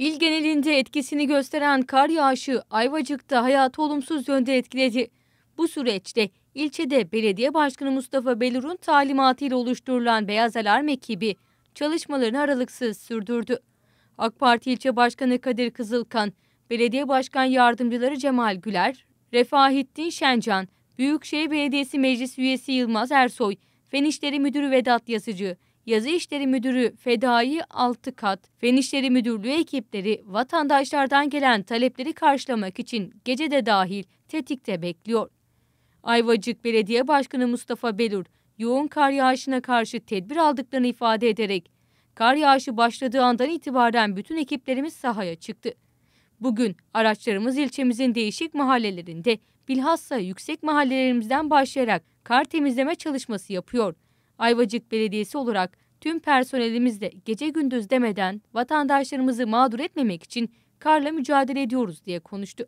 İl genelinde etkisini gösteren kar yağışı Ayvacık'ta hayatı olumsuz yönde etkiledi. Bu süreçte ilçede belediye başkanı Mustafa Belur'un talimatıyla oluşturulan beyaz alarm ekibi çalışmalarını aralıksız sürdürdü. AK Parti ilçe başkanı Kadir Kızılkan, belediye başkan yardımcıları Cemal Güler, Refahittin Şencan, Büyükşehir Belediyesi Meclis Üyesi Yılmaz Ersoy, Fenişleri İşleri Müdürü Vedat Yazıcı, Yazı İşleri Müdürü Fedai Altıkat, Fen İşleri Müdürlüğü ekipleri vatandaşlardan gelen talepleri karşılamak için gece de dahil tetikte bekliyor. Ayvacık Belediye Başkanı Mustafa Belur, yoğun kar yağışına karşı tedbir aldıklarını ifade ederek, kar yağışı başladığı andan itibaren bütün ekiplerimiz sahaya çıktı. Bugün araçlarımız ilçemizin değişik mahallelerinde bilhassa yüksek mahallelerimizden başlayarak kar temizleme çalışması yapıyor.'' Ayvacık Belediyesi olarak tüm personelimizle gece gündüz demeden vatandaşlarımızı mağdur etmemek için karla mücadele ediyoruz diye konuştu.